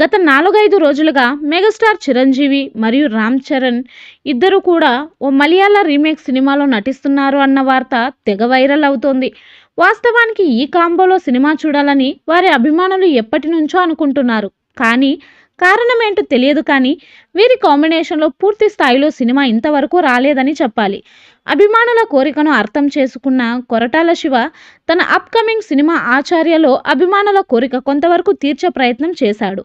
గత నాలుగైదు రోజులుగా మెగాస్టార్ చిరంజీవి మరియు రామ్ చరణ్ ఇద్దరు కూడా ఓ మలయాళ రీమేక్ సినిమాలో నటిస్తున్నారు అన్న వార్త తెగ వైరల్ అవుతోంది వాస్తవానికి ఈ కాంబోలో సినిమా చూడాలని వారి అభిమానులు ఎప్పటి నుంచో అనుకుంటున్నారు కానీ కారణమేంటో తెలియదు కానీ వీరి కాంబినేషన్లో పూర్తి స్థాయిలో సినిమా ఇంతవరకు రాలేదని చెప్పాలి అభిమానుల కోరికను అర్థం చేసుకున్న కొరటాల శివ తన అప్కమింగ్ సినిమా ఆచార్యలో అభిమానుల కోరిక కొంతవరకు తీర్చే ప్రయత్నం చేశాడు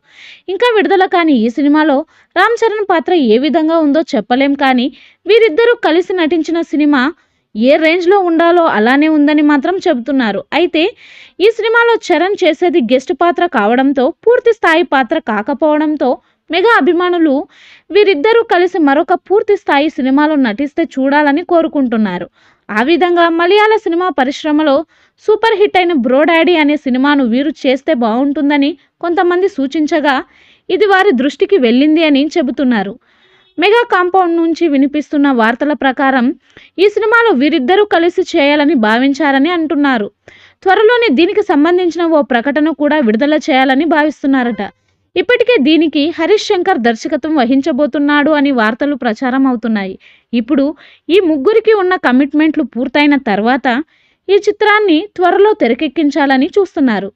ఇంకా విడుదల కాని ఈ సినిమాలో రామ్ చరణ్ పాత్ర ఏ విధంగా ఉందో చెప్పలేం కానీ వీరిద్దరూ కలిసి నటించిన సినిమా ఏ రేంజ్లో ఉండాలో అలానే ఉందని మాత్రం చెబుతున్నారు అయితే ఈ సినిమాలో చరణ్ చేసేది గెస్ట్ పాత్ర కావడంతో పూర్తి స్థాయి పాత్ర కాకపోవడంతో మెగా అభిమానులు వీరిద్దరూ కలిసి మరొక పూర్తి స్థాయి సినిమాలో నటిస్తే చూడాలని కోరుకుంటున్నారు ఆ విధంగా మలయాళ సినిమా పరిశ్రమలో సూపర్ హిట్ అయిన బ్రోడాడీ అనే సినిమాను వీరు చేస్తే బాగుంటుందని కొంతమంది సూచించగా ఇది వారి దృష్టికి వెళ్ళింది అని చెబుతున్నారు మెగా కాంపౌండ్ నుంచి వినిపిస్తున్న వార్తల ప్రకారం ఈ సినిమాలో వీరిద్దరూ కలిసి చేయాలని భావించారని అంటున్నారు త్వరలోనే దీనికి సంబంధించిన ఓ ప్రకటన కూడా విడుదల చేయాలని భావిస్తున్నారట ఇప్పటికే దీనికి హరీష్ శంకర్ దర్శకత్వం వహించబోతున్నాడు అని వార్తలు ప్రచారం అవుతున్నాయి ఇప్పుడు ఈ ముగ్గురికి ఉన్న కమిట్మెంట్లు పూర్తయిన తర్వాత ఈ చిత్రాన్ని త్వరలో తెరకెక్కించాలని చూస్తున్నారు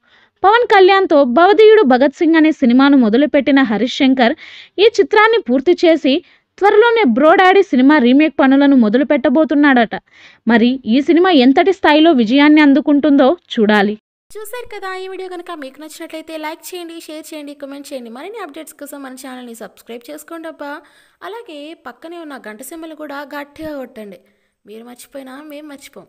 పవన్ కళ్యాణ్తో భవదీయుడు భగత్ సింగ్ అనే సినిమాను మొదలుపెట్టిన హరీష్ శంకర్ ఈ చిత్రాన్ని పూర్తి చేసి త్వరలోనే బ్రోడాడీ సినిమా రీమేక్ పనులను మొదలు పెట్టబోతున్నాడట మరి ఈ సినిమా ఎంతటి స్థాయిలో విజయాన్ని అందుకుంటుందో చూడాలి చూసారు కదా ఈ వీడియో కనుక మీకు నచ్చినట్లయితే లైక్ చేయండి షేర్ చేయండి కమెంట్ చేయండి మరిన్ని అప్డేట్స్ కోసం మన ఛానల్ని సబ్స్క్రైబ్ చేసుకోండి అబ్బా అలాగే పక్కనే ఉన్న గంట సింబల్ కూడా గట్టిగా కొట్టండి మీరు మర్చిపోయినా మేము మర్చిపోం